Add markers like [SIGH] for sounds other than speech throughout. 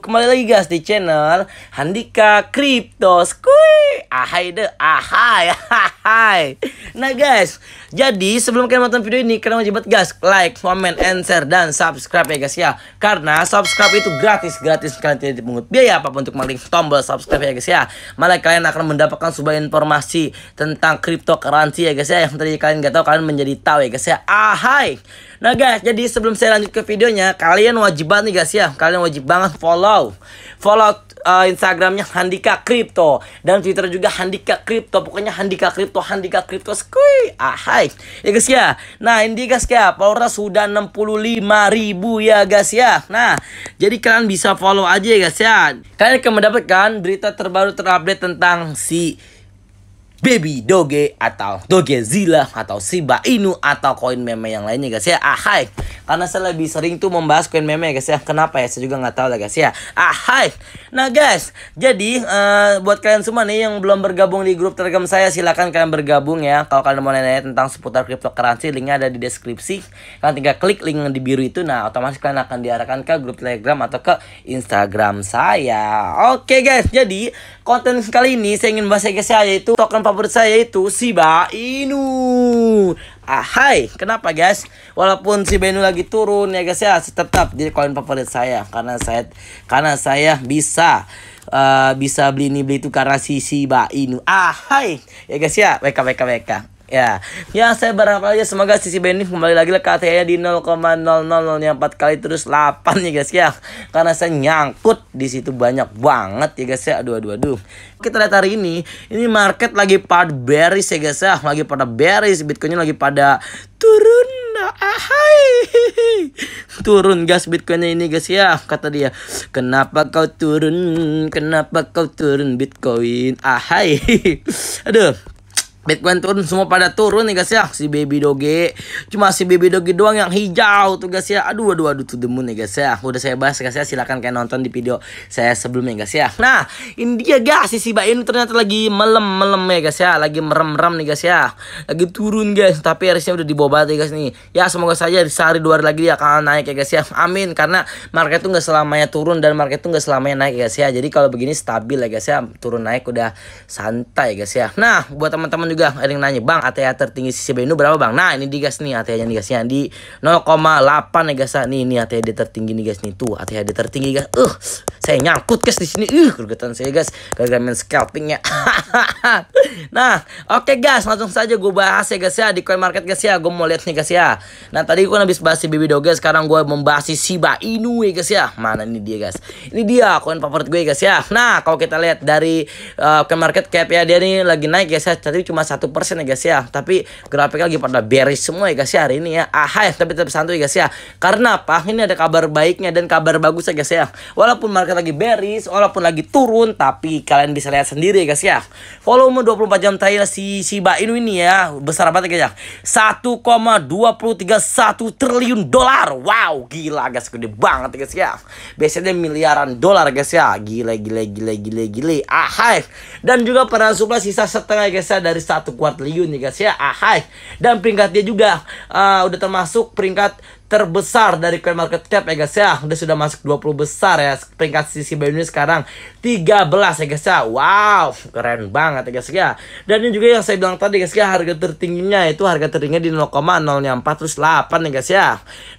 kembali lagi guys di channel Handika Kriptos kui ahai deh ahai [LAUGHS] ahai nah guys jadi sebelum kalian nonton video ini kalian wajib guys like comment and share dan subscribe ya guys ya karena subscribe itu gratis gratis kalian tidak dipungut biaya apapun untuk mengklik tombol subscribe ya guys ya malah kalian akan mendapatkan sebuah informasi tentang cryptocurrency ya guys ya yang tadi kalian gak tahu kalian menjadi tahu ya guys ya ahai nah guys jadi sebelum saya lanjut ke videonya kalian wajib banget nih guys ya kalian wajib banget follow. Follow uh, Instagramnya Handika Crypto dan Twitter juga Handika Crypto. Pokoknya Handika Crypto, Handika Crypto skui. Ah, Ya guys ya. Nah, ini guys ya, followernya sudah 65 ribu ya guys ya. Nah, jadi kalian bisa follow aja ya guys ya. Kalian akan mendapatkan berita terbaru terupdate tentang si Baby Doge atau Doge Zila atau Shiba Inu atau koin meme yang lainnya guys ya. Ah hai. Karena saya lebih sering tuh membahas koin meme ya guys ya. Kenapa ya? Saya juga nggak tahu lah guys ya. Ah hai. Nah guys, jadi uh, buat kalian semua nih yang belum bergabung di grup Telegram saya silahkan kalian bergabung ya. Kalau kalian mau nanya tentang seputar cryptocurrency, linknya ada di deskripsi. Kalian tinggal klik link yang di biru itu nah otomatis kalian akan diarahkan ke grup Telegram atau ke Instagram saya. Oke okay, guys, jadi konten kali ini saya ingin bahas ya guys ya yaitu token favorit saya itu Shiba Inu. Ah, hai, kenapa guys? Walaupun Shiba Inu lagi turun ya guys ya, tetap jadi koin favorit saya karena saya karena saya bisa uh, bisa beli ini beli itu karena si Shiba Inu. Ah, hai. Ya guys ya, WK WK WK. Ya, ya saya berharap aja semoga sisi Benny kembali lagi lah ya di 0,0004 kali terus 8 ya guys ya. Karena saya nyangkut di situ banyak banget ya guys ya. Aduh aduh aduh. Kita lihat hari ini, ini market lagi pada bearish ya guys ya, lagi pada bearish, Bitcoinnya lagi pada turun. Ahai. Turun gas Bitcoinnya ini guys ya Kata dia Kenapa kau turun Kenapa kau turun Bitcoin Ahai Aduh Bitcoin turun semua pada turun nih guys ya si baby doge cuma si baby doge doang yang hijau tuh guys ya aduh aduh aduh tuh moon nih guys ya udah saya bahas guys ya silahkan kalian nonton di video saya sebelumnya guys ya nah ini dia guys si Shiba Inu ternyata lagi melem melem ya guys ya lagi merem merem nih guys ya lagi turun guys tapi harusnya udah dibawa banget ya guys nih ya semoga saja di sehari dua hari lagi dia akan naik ya guys ya amin karena market tuh gak selamanya turun dan market tuh gak selamanya naik ya guys ya jadi kalau begini stabil ya guys ya turun naik udah santai ya guys ya nah buat teman-teman juga ada yang nanya, "Bang, ATA tertinggi sisi Benu berapa, Bang?" Nah, ini digas nih ATA-nya yang di 0,8 nih guys. Nih, ini ATA tertinggi nih guys nih tuh, ATA tertinggi guys. Uh, saya nyangkut guys di sini. Uh, gergetan saya guys gara-gara main scalpingnya. [LAUGHS] nah, oke okay, guys, langsung saja gue bahas ya guys ya di coin market guys ya. Gue mau lihat nih guys ya. Nah, tadi gue kan habis bahas si Baby Doge, sekarang gue membahas si Shiba Inu ya guys ya. Mana ini dia guys? Ini dia coin favorit gue ya, guys ya. Nah, kalau kita lihat dari uh, coin market cap ya dia nih lagi naik guys ya. Tadi cuma satu persen ya guys ya tapi grafiknya lagi pada bearish semua ya guys ya hari ini ya ahai ya, tapi tetap santuy ya guys ya karena apa ini ada kabar baiknya dan kabar bagus ya guys ya walaupun market lagi bearish walaupun lagi turun tapi kalian bisa lihat sendiri ya guys ya volume 24 jam terakhir si Shiba Inu ini ya besar banget ya guys ya 1,231 triliun dolar wow gila guys gede banget ya guys ya biasanya miliaran dolar guys ya gila gila gila gila gila aha ya. dan juga pernah suplai sisa setengah guys ya dari satu Liu nih guys ya ahai dan peringkat dia juga uh, udah termasuk peringkat terbesar dari coin market cap ya guys ya. udah sudah masuk 20 besar ya. Peringkat sisi ini sekarang 13 ya guys ya. Wow, keren banget ya guys ya. Dan ini juga yang saya bilang tadi guys ya, harga tertingginya itu harga tertingginya di 0,048 ya guys ya.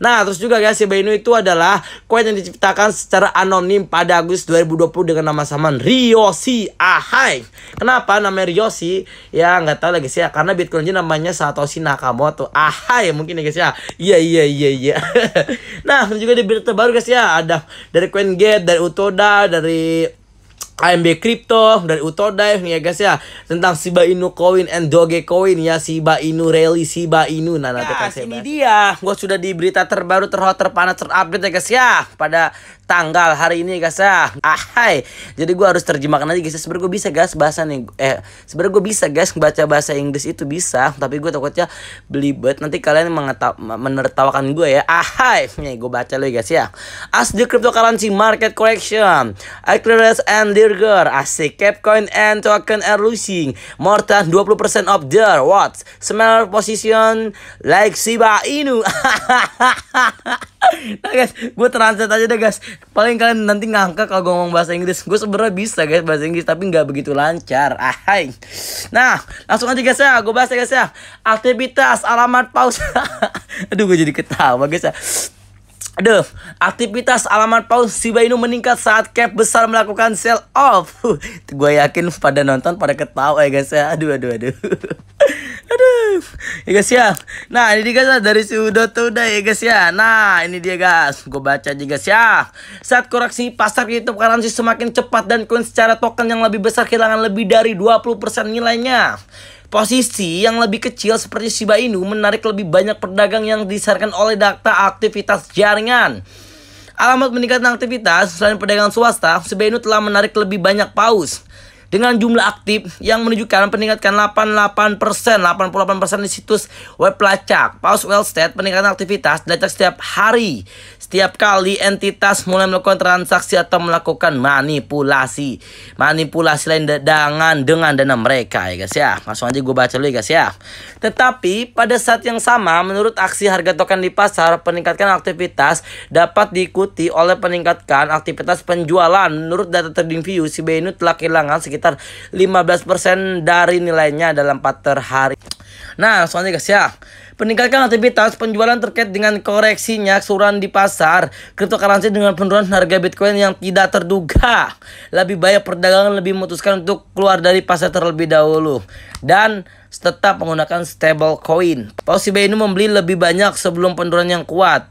Nah, terus juga guys si bayu itu adalah koin yang diciptakan secara anonim pada Agustus 2020 dengan nama saman Ryoshi Ahai. Kenapa namanya Ryoshi? Ya nggak tahu lagi ya sih ya. Karena Bitcoin namanya Satoshi Nakamoto. Ahai mungkin ya guys ya. Iya iya iya iya. [LAUGHS] nah, juga di berita terbaru guys ya, ada dari CoinGate, dari Utoda, dari AMB Crypto dari Utodai nih ya guys ya tentang Shiba Inu Coin and Doge Coin ya Shiba Inu Rally Shiba Inu nah nanti ya, ini bahas. dia gua sudah di berita terbaru terhot terpanas terupdate ya guys ya pada tanggal hari ini guys ya. Ah, Jadi gue harus terjemahkan aja guys. Sebenernya gue bisa guys bahasa nih. Eh, sebenernya gue bisa guys baca bahasa Inggris itu bisa. Tapi gue takutnya belibet. Nanti kalian mengetah menertawakan gue ya. Ahai. Nih gue baca lo ya, guys ya. As the cryptocurrency market correction, Aquarius and Dirger, asik Capcoin and token are losing more than 20% of their what? smaller position like Shiba Inu. [LAUGHS] nah guys, gue translate aja deh guys paling kalian nanti ngangka kalau gue ngomong bahasa Inggris gue sebenernya bisa guys bahasa Inggris tapi nggak begitu lancar ahai nah langsung aja guys ya gue bahas ya guys ya aktivitas alamat paus [LAUGHS] aduh gue jadi ketawa guys ya Aduh, aktivitas alamat paus Shiba Inu meningkat saat cap besar melakukan sell off. gue yakin pada nonton pada ketawa ya guys ya. Aduh aduh aduh. [LAUGHS] Aduh. Ya guys ya. Nah, ini dia guys ah, dari si Udo tuh udah ya guys ya. Nah, ini dia guys. Gue baca aja guys ya. Saat koreksi pasar YouTube currency semakin cepat dan koin secara token yang lebih besar kehilangan lebih dari 20% nilainya. Posisi yang lebih kecil seperti Shiba Inu menarik lebih banyak pedagang yang disarankan oleh data aktivitas jaringan. Alamat meningkatnya aktivitas, selain pedagang swasta, Shiba Inu telah menarik lebih banyak paus dengan jumlah aktif yang menunjukkan peningkatan 88%, 88% di situs web pelacak. Paus State peningkatan aktivitas dilacak setiap hari. Setiap kali entitas mulai melakukan transaksi atau melakukan manipulasi. Manipulasi lain dengan dengan dana mereka ya guys ya. Langsung aja gue baca dulu ya guys ya. Tetapi pada saat yang sama menurut aksi harga token di pasar peningkatan aktivitas dapat diikuti oleh peningkatan aktivitas penjualan. Menurut data view si Benu telah kehilangan sekitar sekitar 15% dari nilainya dalam 4 terhari. Nah, soalnya guys ya, peningkatan aktivitas penjualan terkait dengan koreksinya keseluruhan di pasar cryptocurrency dengan penurunan harga Bitcoin yang tidak terduga. Lebih banyak perdagangan lebih memutuskan untuk keluar dari pasar terlebih dahulu. Dan tetap menggunakan stable coin. Paus Inu membeli lebih banyak sebelum penurunan yang kuat.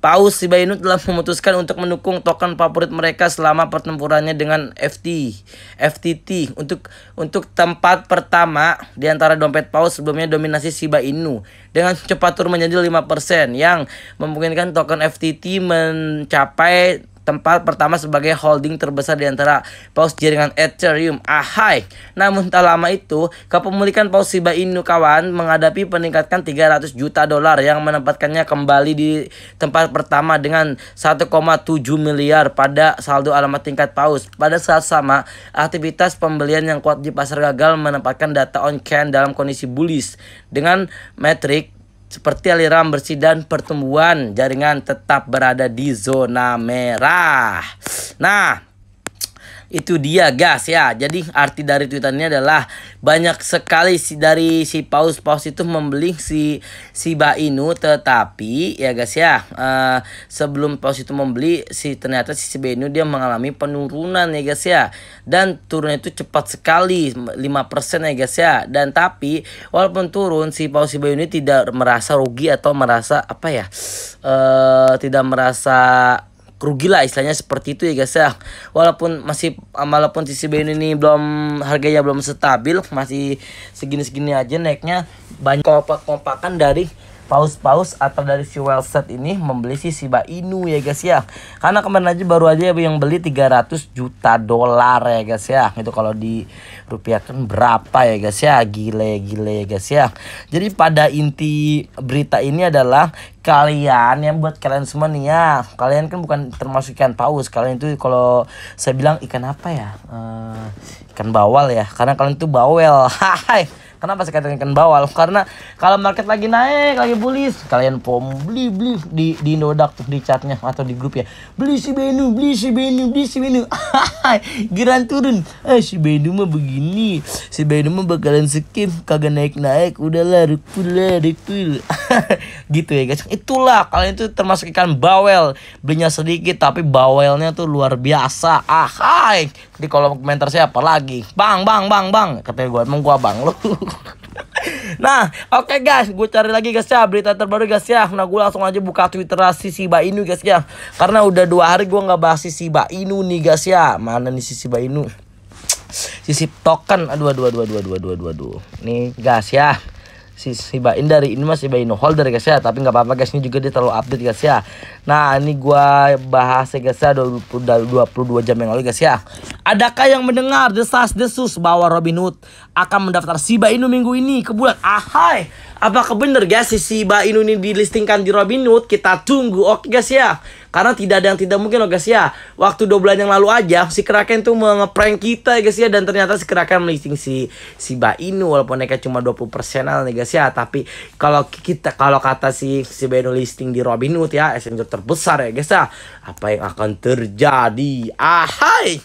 Paus Inu telah memutuskan untuk mendukung token favorit mereka selama pertempurannya dengan FT, FTT untuk untuk tempat pertama di antara dompet Paus sebelumnya dominasi Shiba Inu dengan cepat turun menjadi 5% yang memungkinkan token FTT mencapai tempat pertama sebagai holding terbesar di antara paus jaringan Ethereum Ahai. Namun tak lama itu, kepemilikan paus Shiba Inu kawan menghadapi peningkatan 300 juta dolar yang menempatkannya kembali di tempat pertama dengan 1,7 miliar pada saldo alamat tingkat paus. Pada saat sama, aktivitas pembelian yang kuat di pasar gagal menempatkan data on-chain dalam kondisi bullish dengan metrik seperti aliran bersih dan pertumbuhan, jaringan tetap berada di zona merah. Nah, itu dia gas ya. Jadi arti dari tweetannya adalah banyak sekali si dari si paus paus itu membeli si si bainu tetapi ya gas ya uh, sebelum paus itu membeli si ternyata si si Inu dia mengalami penurunan ya gas ya dan turun itu cepat sekali 5% ya gas ya dan tapi walaupun turun si paus si Inu tidak merasa rugi atau merasa apa ya uh, tidak merasa rugi istilahnya seperti itu ya guys ya walaupun masih walaupun TCBN ini belum harganya belum stabil masih segini-segini aja naiknya banyak kompak-kompakan dari paus-paus atau dari si Wellset ini membeli si Shiba Inu ya guys ya. Karena kemarin aja baru aja yang beli 300 juta dolar ya guys ya. Itu kalau di rupiah kan berapa ya guys ya. Gile gile ya guys ya. Jadi pada inti berita ini adalah kalian yang buat kalian semua nih ya kalian kan bukan termasuk ikan paus kalian itu kalau saya bilang ikan apa ya uh, ikan bawal ya karena kalian itu bawel [LAUGHS] hai Kenapa saya katakan bawal? Karena kalau market lagi naik, lagi bullish, kalian pom beli beli di di nodak tuh di chatnya atau di grup ya. Beli si Benu, beli si Benu, beli si Benu. Giran [LAUGHS] turun. Eh si Benu mah begini, si Benu mah bakalan skip, kagak naik naik. Udahlah, rekul lah, rekul. gitu ya guys. Itulah kalian itu termasuk ikan bawel. Belinya sedikit tapi bawelnya tuh luar biasa. Ah, hai. Di kolom komentar siapa apa lagi? Bang, bang, bang, bang. Katanya gue emang gue bang lu. [LAUGHS] [LAUGHS] Nah, oke okay guys, gue cari lagi guys ya berita terbaru guys ya. Nah, gue langsung aja buka Twitter si Siba Inu guys ya. Karena udah dua hari gue nggak bahas si Siba Inu nih guys ya. Mana nih si Siba Inu? Sisip token, aduh aduh aduh aduh aduh aduh aduh. Nih guys ya si Shiba Inu dari ini masih Shiba Inu holder guys ya tapi nggak apa-apa guys ini juga dia terlalu update guys ya nah ini gua bahas ya guys ya dua puluh dua jam yang lalu guys ya adakah yang mendengar desas desus bahwa Robin Hood akan mendaftar Shiba Inu minggu ini ke bulan ahai apa bener guys si Shiba Inu ini dilistingkan di Robin Hood kita tunggu oke guys ya karena tidak ada yang tidak mungkin loh guys ya. Waktu 2 bulan yang lalu aja si Kraken tuh ngeprank kita ya guys ya dan ternyata si Kraken melisting si si Bainu walaupun mereka cuma 20 lah nih guys ya. Tapi kalau kita kalau kata si si Bainu listing di Robin Hood ya SMJ terbesar ya guys ya. Apa yang akan terjadi? Ahai.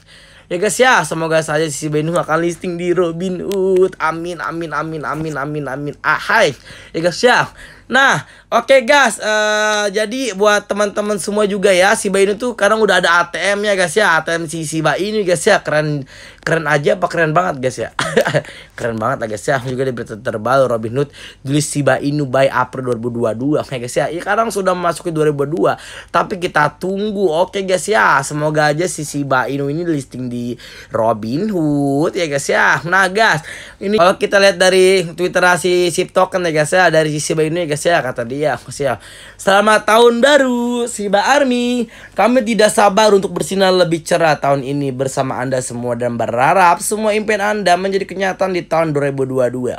Ya guys ya, semoga saja si Benu akan listing di Robin Hood. Amin, amin, amin, amin, amin, amin. Ahai. Ya guys ya, Nah, oke okay guys, uh, eh, jadi buat teman-teman semua juga ya, si Bainu tuh sekarang udah ada ATM-nya guys ya, ATM si si Bainu guys ya, keren keren aja apa keren banget guys ya. [LAUGHS] keren banget lah guys ya, juga di berita terbaru Robin Hood tulis si Bainu by April 2022 [LAUGHS] ya guys ya. Ya sekarang sudah masuk ke 2022 tapi kita tunggu oke okay guys ya, semoga aja si si Bainu ini listing di Robin Hood ya guys ya. Nah guys, ini kalau kita lihat dari Twitter si Sip Token ya guys ya, dari si Bainu ya guys ya kata dia ya. Selamat tahun baru Siba Army. Kami tidak sabar untuk bersinar lebih cerah tahun ini bersama Anda semua dan berharap semua impian Anda menjadi kenyataan di tahun 2022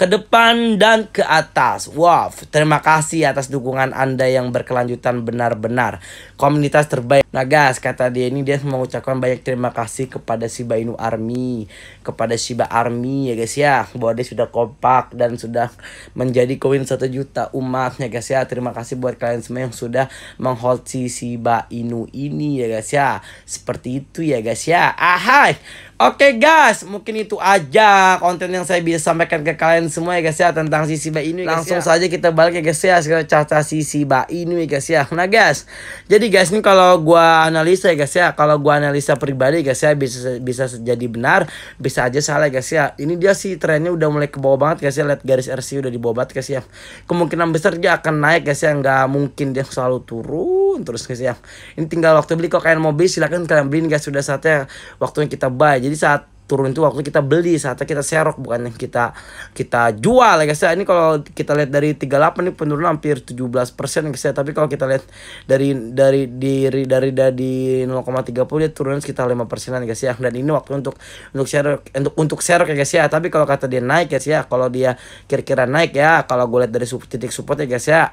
ke depan dan ke atas. Wow, terima kasih atas dukungan Anda yang berkelanjutan benar-benar. Komunitas terbaik. Nah guys, kata dia ini dia mengucapkan banyak terima kasih kepada Shiba Inu Army, kepada Shiba Army ya guys ya, bahwa dia sudah kompak dan sudah menjadi koin satu juta umatnya guys ya. Terima kasih buat kalian semua yang sudah menghold si Shiba Inu ini ya guys ya. Seperti itu ya guys ya. Ahai. Oke okay guys, mungkin itu aja konten yang saya bisa sampaikan ke kalian semua ya guys ya tentang sisi ba ini. Langsung ya. saja kita balik ya guys ya ke cerita sisi ba ini ya guys ya. Nah guys, jadi guys ini kalau gua analisa ya guys ya, kalau gua analisa pribadi guys ya bisa bisa jadi benar, bisa aja salah ya guys ya. Ini dia sih trennya udah mulai ke bawah banget guys ya, lihat garis RC udah di bawah banget guys ya. Kemungkinan besar dia akan naik guys ya, nggak mungkin dia selalu turun terus guys ya. Ini tinggal waktu beli kok kalian mau beli silahkan kalian beli guys sudah saatnya waktunya kita buy. Jadi jadi saat turun itu waktu kita beli saatnya kita serok bukan yang kita kita jual ya guys ya ini kalau kita lihat dari 38 ini penurunan hampir 17 persen ya guys ya tapi kalau kita lihat dari dari dari dari dari 0,30 dia turun sekitar 5 persenan ya guys ya dan ini waktu untuk untuk serok untuk untuk serok ya guys ya tapi kalau kata dia naik ya guys ya kalau dia kira-kira naik ya kalau gue lihat dari titik support ya guys ya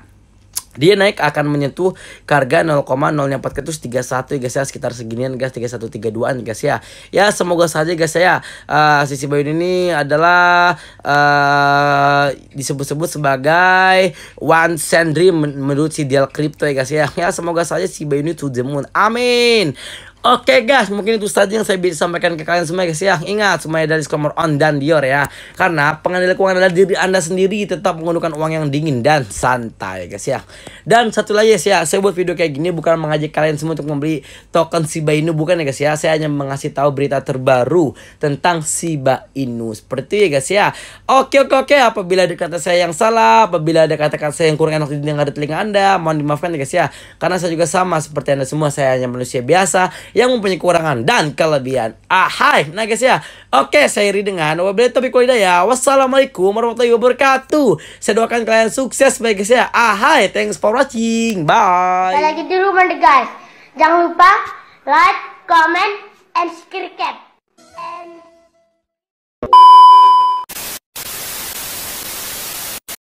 dia naik akan menyentuh harga 0,04 ketus 31 ya guys ya sekitar seginian guys 3132an ya guys ya ya semoga saja guys ya uh, sisi Bayun ini adalah uh, disebut-sebut sebagai one century menurut si Dial Crypto ya guys ya ya semoga saja si Bayun itu to the amin Oke okay guys, mungkin itu saja yang saya bisa sampaikan ke kalian semua guys ya. Ingat semuanya dari Skomor On dan Dior ya. Karena pengendali keuangan adalah diri Anda sendiri tetap menggunakan uang yang dingin dan santai guys ya. Dan satu lagi guys ya, saya buat video kayak gini bukan mengajak kalian semua untuk membeli token Shiba Inu bukan ya guys ya. Saya hanya mengasih tahu berita terbaru tentang Shiba Inu. Seperti itu ya guys ya. Oke oke oke, apabila ada kata saya yang salah, apabila ada kata-kata saya yang kurang enak didengar di telinga Anda, mohon dimaafkan ya guys ya. Karena saya juga sama seperti Anda semua, saya hanya manusia biasa yang mempunyai kekurangan dan kelebihan. Ahai, ah, Nah guys ya. Oke, saya Iri dengan wabillahi taufiq ya. Wassalamualaikum warahmatullahi wabarakatuh. Saya doakan kalian sukses baik guys ya. Ahai, ah, Thanks for watching. Bye. Saya lagi di rumah deh guys. Jangan lupa like, comment, and subscribe. And...